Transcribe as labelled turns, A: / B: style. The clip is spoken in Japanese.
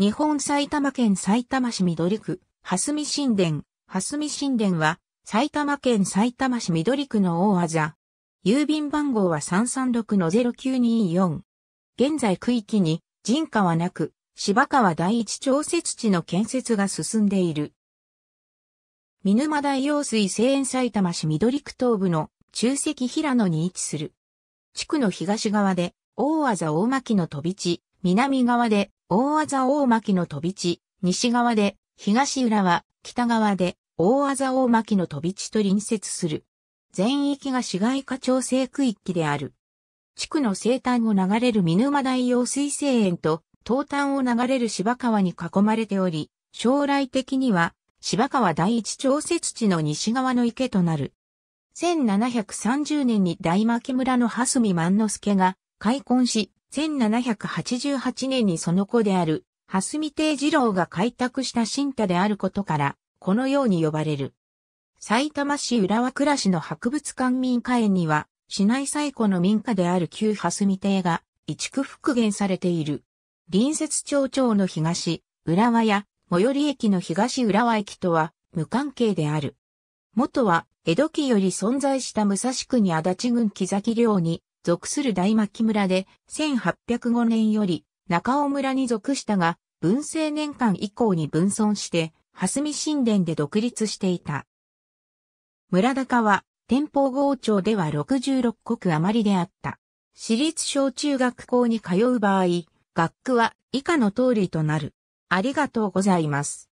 A: 日本埼玉県埼玉市緑区、蓮
B: 見神殿。蓮見神殿は、埼玉県埼玉市緑区の大技。郵便番号は336-0924。現在区域に人家はなく、芝川第一調節地の建設が進んでいる。見沼大用水西園埼玉市緑区東部の中石平野に位置する。地区の東側で、大技大巻の飛び地、南側で大技大巻の飛び地、西側で東浦和、北側で大技大巻の飛び地と隣接する。全域が市街化調整区域である。地区の西端を流れる見沼大用水生園と東端を流れる芝川に囲まれており、将来的には芝川第一調節地の西側の池となる。1730年に大巻村の蓮見万之助が開墾し、1788年にその子である、蓮見亭二郎が開拓した新太であることから、このように呼ばれる。埼玉市浦和倉市の博物館民家園には、市内最古の民家である旧蓮見亭が、移築復元されている。隣接町町の東、浦和や、最寄り駅の東浦和駅とは、無関係である。元は、江戸期より存在した武蔵区に足立郡木崎領に、属する大巻村で、1805年より中尾村に属したが、文政年間以降に分村して、蓮見神殿で独立していた。村高は、天保郷町では66国余りであった。私立小中学校に通う場合、
A: 学区は以下の通りとなる。ありがとうございます。